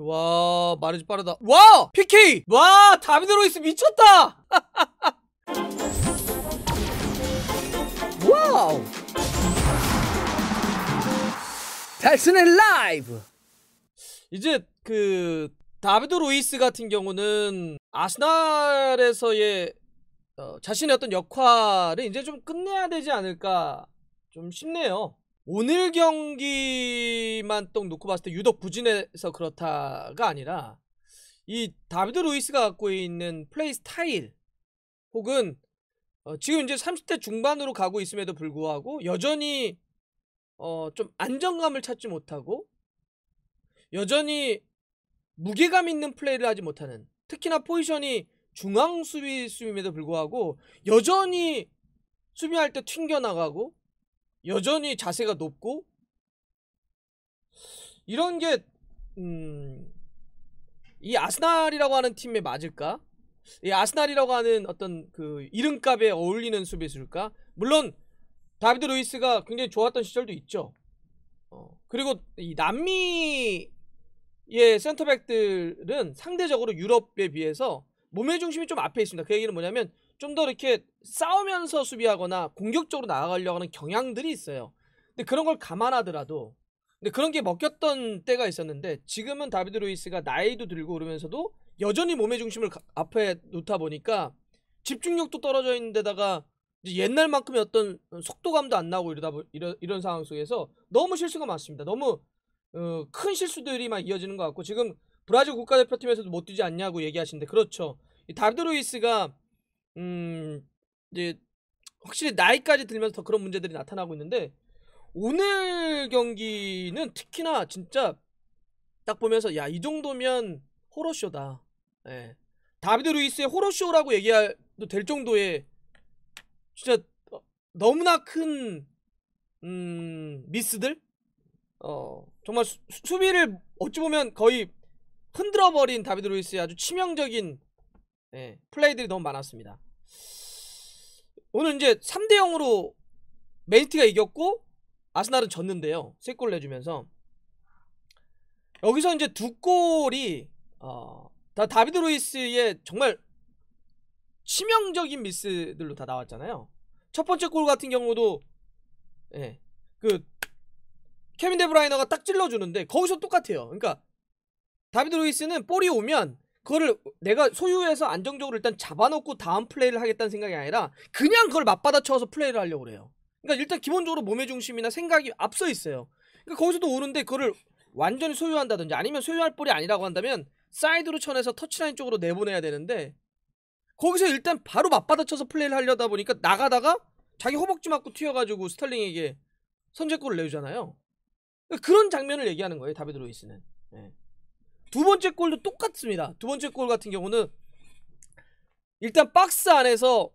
와 마르지 빠르다 와! PK! 와! 다비드 로이스 미쳤다! 와우! 달스의 라이브! 이제 그 다비드 로이스 같은 경우는 아스날에서의 어, 자신의 어떤 역할을 이제 좀 끝내야 되지 않을까 좀 쉽네요 오늘 경기만 똑 놓고 봤을 때 유독 부진해서 그렇다가 아니라 이 다비드 루이스가 갖고 있는 플레이 스타일 혹은 어 지금 이제 30대 중반으로 가고 있음에도 불구하고 여전히 어 좀 안정감을 찾지 못하고 여전히 무게감 있는 플레이를 하지 못하는 특히나 포지션이 중앙 수비수임에도 불구하고 여전히 수비할 때 튕겨나가고 여전히 자세가 높고 이런 게 음, 이 아스날이라고 하는 팀에 맞을까? 이 아스날이라고 하는 어떤 그 이름값에 어울리는 수비수일까? 물론 다비드 루이스가 굉장히 좋았던 시절도 있죠. 어, 그리고 이 남미의 센터백들은 상대적으로 유럽에 비해서 몸의 중심이 좀 앞에 있습니다. 그 얘기는 뭐냐면 좀 더 이렇게 싸우면서 수비하거나 공격적으로 나아가려고 하는 경향들이 있어요. 근데 그런 걸 감안하더라도 근데 그런 게 먹혔던 때가 있었는데 지금은 다비드 루이스가 나이도 들고 그러면서도 여전히 몸의 중심을 앞에 놓다 보니까 집중력도 떨어져 있는데다가 옛날만큼의 어떤 속도감도 안 나고 이러다 보, 이런 이런 상황 속에서 너무 실수가 많습니다. 너무 어, 큰 실수들이 막 이어지는 것 같고 지금 브라질 국가대표팀에서도 못 뛰지 않냐고 얘기하시는데 그렇죠. 다드루이스가음 이제 확실히 나이까지 들면서 더 그런 문제들이 나타나고 있는데 오늘 경기는 특히나 진짜 딱 보면서 야 이 정도면 호러쇼다. 예. 다비드 루이스의 호러쇼라고 얘기해도 될 정도의 진짜 너무나 큰 음, 미스들 어 정말 수, 비를 어찌 보면 거의 흔들어버린 다비드 루이스의 아주 치명적인 예, 플레이들이 너무 많았습니다. 오늘 이제 3대 0으로 메시트가 이겼고 아스날은 졌는데요. 3골 내주면서 여기서 이제 두 골이 어, 다 다비드 루이스의 정말 치명적인 미스들로 다 나왔잖아요. 첫 번째 골 같은 경우도 예, 그 케빈 데브라이너가 딱 찔러주는데 거기서 똑같아요. 그러니까 다비드 루이스는 볼이 오면 그거를 내가 소유해서 안정적으로 일단 잡아놓고 다음 플레이를 하겠다는 생각이 아니라 그냥 그걸 맞받아 쳐서 플레이를 하려고 그래요. 그러니까 일단 기본적으로 몸의 중심이나 생각이 앞서 있어요. 그러니까 거기서도 오는데 그거를 완전히 소유한다든지 아니면 소유할 볼이 아니라고 한다면 사이드로 쳐내서 터치라인 쪽으로 내보내야 되는데 거기서 일단 바로 맞받아 쳐서 플레이를 하려다 보니까 나가다가 자기 허벅지 맞고 튀어가지고 스탈링에게 선제골을 내주잖아요. 그러니까 그런 장면을 얘기하는 거예요. 다비드 로이스는. 네. 예. 두 번째 골도 똑같습니다. 두 번째 골 같은 경우는 일단 박스 안에서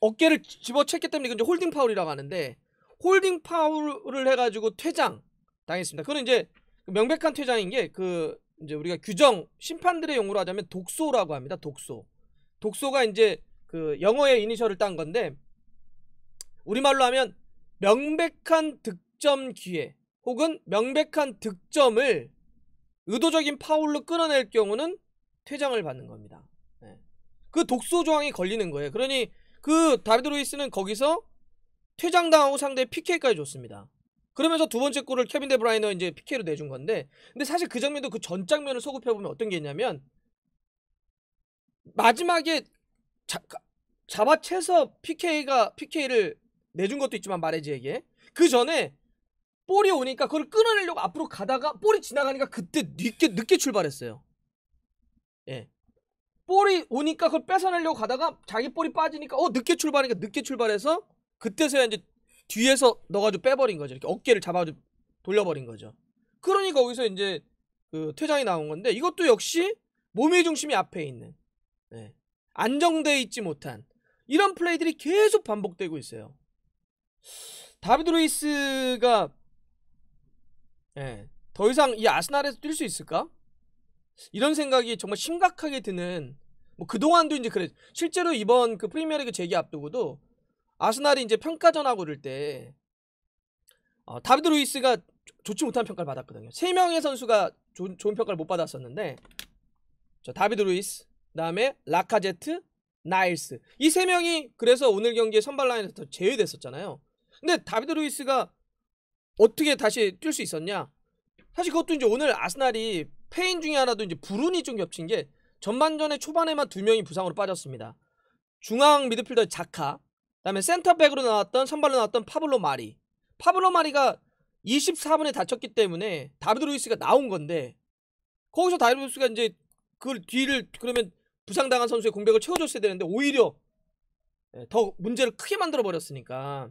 어깨를 집어챘기 때문에 이제 홀딩 파울이라고 하는데 홀딩 파울을 해가지고 퇴장 당했습니다. 그건 이제 명백한 퇴장인 게 그 이제 우리가 규정 심판들의 용어로 하자면 독소라고 합니다. 독소. 독소가 이제 그 영어의 이니셜을 딴 건데 우리말로 하면 명백한 득점 기회 혹은 명백한 득점을 의도적인 파울로 끊어낼 경우는 퇴장을 받는 겁니다. 예. 그 독소 조항이 걸리는 거예요. 그러니 그 다비드 루이스는 거기서 퇴장당하고 상대 PK까지 줬습니다. 그러면서 두 번째 골을 케빈 데브라이너 이제 PK로 내준 건데 근데 사실 그 장면도 그 전 장면을 소급해 보면 어떤 게 있냐면 마지막에 자, 잡아채서 PK가 PK를 내준 것도 있지만 마레지에게 그 전에 볼이 오니까 그걸 끊어내려고 앞으로 가다가 볼이 지나가니까 그때 늦게 늦게 출발했어요. 예. 볼이 오니까 그걸 뺏어내려고 가다가 자기 볼이 빠지니까 어 늦게 출발하니까 늦게 출발해서 그때서야 이제 뒤에서 넣어가지고 빼버린 거죠. 이렇게 어깨를 잡아가지고 돌려버린 거죠. 그러니까 거기서 이제 그 퇴장이 나온 건데 이것도 역시 몸의 중심이 앞에 있는 네. 안정돼 있지 못한 이런 플레이들이 계속 반복되고 있어요. 다비드 루이스가 예. 더 이상 이 아스날에서 뛸 수 있을까? 이런 생각이 정말 심각하게 드는 뭐 그동안도 이제 그래 실제로 이번 그 프리미어리그 재기 앞두고도 아스날이 이제 평가전하고 그럴 때 어, 다비드 루이스가 좋지 못한 평가를 받았거든요. 세 명의 선수가 조, 좋은 평가를 못 받았었는데 저 다비드 루이스, 그다음에 라카제트, 나일스 이 세 명이 그래서 오늘 경기에 선발 라인에서 제외됐었잖아요. 근데 다비드 루이스가 어떻게 다시 뛸 수 있었냐? 사실 그것도 이제 오늘 아스날이 페인 중에 하나도 이제 불운이 좀 겹친 게 전반전에 초반에만 두 명이 부상으로 빠졌습니다. 중앙 미드필더 자카, 그다음에 센터백으로 나왔던 선발로 나왔던 파블로 마리. 파블로 마리가 24분에 다쳤기 때문에 다비드 루이스가 나온 건데 거기서 다비드 루이스가 이제 그 뒤를 그러면 부상당한 선수의 공백을 채워줬어야 되는데 오히려 예, 더 문제를 크게 만들어 버렸으니까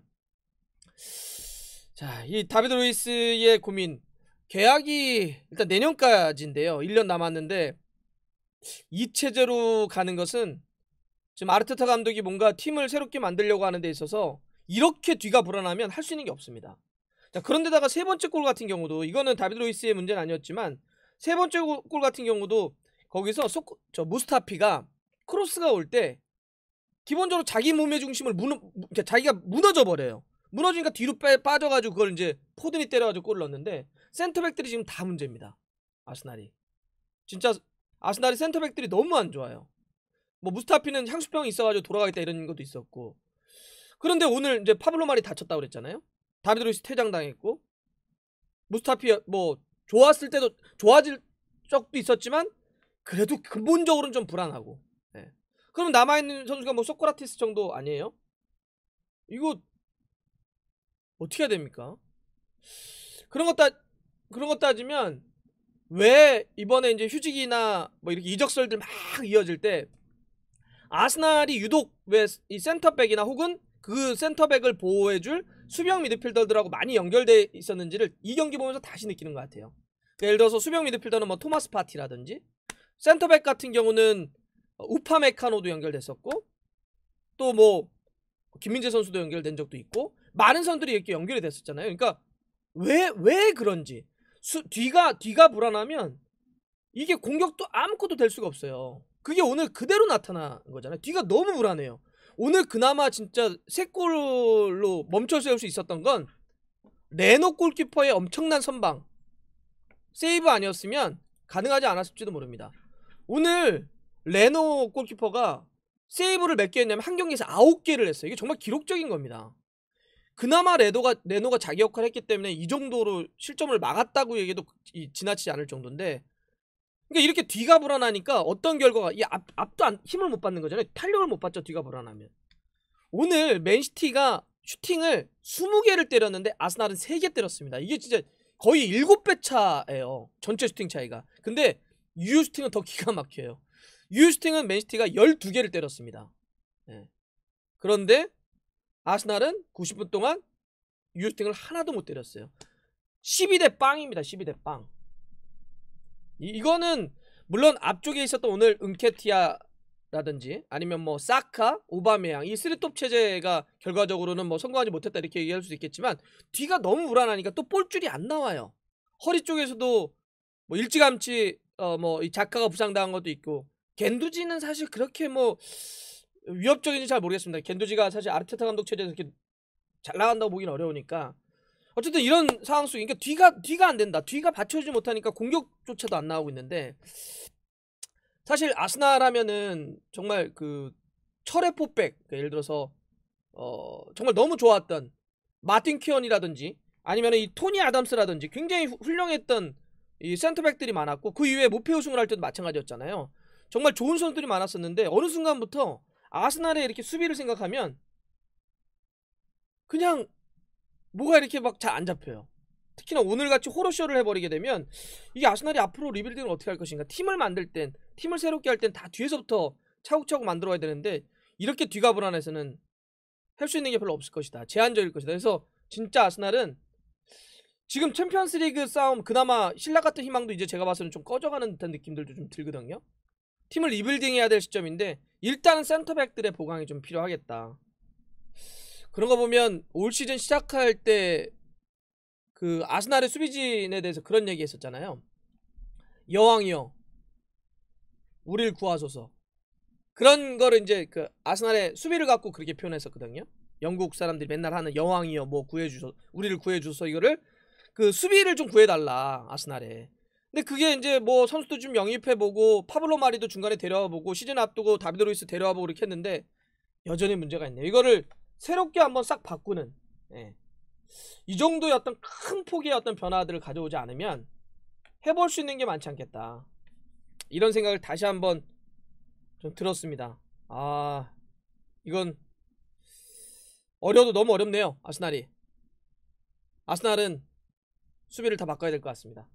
자, 이 다비드 루이스의 고민. 계약이 일단 내년까지인데요. 1년 남았는데 이체제로 가는 것은 지금 아르테타 감독이 뭔가 팀을 새롭게 만들려고 하는 데 있어서 이렇게 뒤가 불안하면 할 수 있는 게 없습니다. 자, 그런데다가 세 번째 골 같은 경우도 이거는 다비드 로이스의 문제는 아니었지만 세 번째 골 같은 경우도 거기서 소, 저 무스타피가 크로스가 올 때 기본적으로 자기 몸의 중심을 무너, 그러니까 자기가 무너져 버려요. 무너지니까 뒤로 빼, 빠져가지고 그걸 이제 포드니 때려가지고 골을 넣었는데 센터백들이 지금 다 문제입니다. 아스날이. 진짜 아스날이 센터백들이 너무 안 좋아요. 뭐 무스타피는 향수병이 있어가지고 돌아가겠다 이런 것도 있었고 그런데 오늘 이제 파블로 말이 다쳤다고 그랬잖아요. 다리드로이스 퇴장당했고 무스타피 뭐 좋았을 때도 좋아질 적도 있었지만 그래도 근본적으로는 좀 불안하고 네. 그럼 남아있는 선수가 뭐 소크라티스 정도 아니에요? 이거 어떻게 해야 됩니까? 그런 것 따, 그런 것 따지면 왜 이번에 이제 휴직이나 뭐 이렇게 이적설들 막 이어질 때 아스날이 유독 왜 이 센터백이나 혹은 그 센터백을 보호해줄 수병 미드필더들하고 많이 연결돼 있었는지를 이 경기 보면서 다시 느끼는 것 같아요. 그러니까 예를 들어서 수병 미드필더는 뭐 토마스 파티라든지 센터백 같은 경우는 어, 우파메카노도 연결됐었고 또 뭐 김민재 선수도 연결된 적도 있고 많은 선들이 이렇게 연결이 됐었잖아요. 그러니까 왜 왜 그런지 수, 뒤가 뒤가 불안하면 이게 공격도 아무것도 될 수가 없어요. 그게 오늘 그대로 나타난 거잖아요. 뒤가 너무 불안해요. 오늘 그나마 진짜 세 골로 멈춰 세울 수 있었던 건 레노 골키퍼의 엄청난 선방 세이브 아니었으면 가능하지 않았을지도 모릅니다. 오늘 레노 골키퍼가 세이브를 몇 개 했냐면 한 경기에서 9개를 했어요. 이게 정말 기록적인 겁니다. 그나마 레노가 레노가 자기 역할을 했기 때문에 이 정도로 실점을 막았다고 얘기도 그, 지나치지 않을 정도인데 그러니까 이렇게 뒤가 불안하니까 어떤 결과가 이 앞, 앞도 안, 힘을 못 받는 거잖아요. 탄력을 못 받죠. 뒤가 불안하면. 오늘 맨시티가 슈팅을 20개를 때렸는데 아스날은 3개 때렸습니다. 이게 진짜 거의 7배 차예요. 전체 슈팅 차이가. 근데 유유 슈팅은 더 기가 막혀요. 유유 슈팅은 맨시티가 12개를 때렸습니다. 네. 그런데 아스날은 90분 동안 유스팅을 하나도 못 때렸어요. 12대 빵입니다. 12대 빵. 이, 거는 물론 앞쪽에 있었던 오늘 은케티아라든지 아니면 뭐 사카, 오바메양 이 쓰리톱 체제가 결과적으로는 뭐 성공하지 못했다 이렇게 얘기할 수도 있겠지만 뒤가 너무 불안하니까 또 볼줄이 안 나와요. 허리 쪽에서도 뭐 일찌감치 어뭐이 자카가 부상당한 것도 있고 겐두지는 사실 그렇게 뭐 위협적인지 잘 모르겠습니다. 겐도지가 사실 아르테타 감독 체제에서 이렇게 잘 나간다고 보기는 어려우니까 어쨌든 이런 상황 속에 그러니까 뒤가 뒤가 안 된다. 뒤가 받쳐주지 못하니까 공격조차도 안 나오고 있는데 사실 아스나라면은 정말 그 철의 포백 그러니까 예를 들어서 어 정말 너무 좋았던 마틴 키언이라든지 아니면 이 토니 아담스라든지 굉장히 훌륭했던 이 센터백들이 많았고 그 이후에 무패 우승을 할 때도 마찬가지였잖아요. 정말 좋은 선수들이 많았었는데 어느 순간부터 아스날의 이렇게 수비를 생각하면 그냥 뭐가 이렇게 막 잘 안 잡혀요. 특히나 오늘같이 호러쇼를 해버리게 되면 이게 아스날이 앞으로 리빌딩을 어떻게 할 것인가 팀을 만들 땐 팀을 새롭게 할 땐 다 뒤에서부터 차곡차곡 만들어야 되는데 이렇게 뒤가 불안해서는 할 수 있는 게 별로 없을 것이다 제한적일 것이다 그래서 진짜 아스날은 지금 챔피언스리그 싸움 그나마 신라 같은 희망도 이제 제가 봐서는 좀 꺼져가는 듯한 느낌들도 좀 들거든요 팀을 리빌딩 해야 될 시점인데 일단은 센터백들의 보강이 좀 필요하겠다. 그런 거 보면 올 시즌 시작할 때 그 아스날의 수비진에 대해서 그런 얘기 했었잖아요. 여왕이요 우릴 구하소서. 그런 거를 이제 그 아스날의 수비를 갖고 그렇게 표현했었거든요. 영국 사람들이 맨날 하는 여왕이요뭐 구해주소 우리를 구해주소 이거를 그 수비를 좀 구해달라 아스날에 근데 그게 이제 뭐 선수도 좀 영입해보고 파블로 마리도 중간에 데려와보고 시즌 앞두고 다비드 로이스 데려와보고 이렇게 했는데 여전히 문제가 있네요. 이거를 새롭게 한번 싹 바꾸는 예. 이 정도의 어떤 큰 폭의 어떤 변화들을 가져오지 않으면 해볼 수 있는 게 많지 않겠다. 이런 생각을 다시 한번 좀 들었습니다. 아 이건 어려도 너무 어렵네요. 아스날이 아스날은 수비를 다 바꿔야 될 것 같습니다.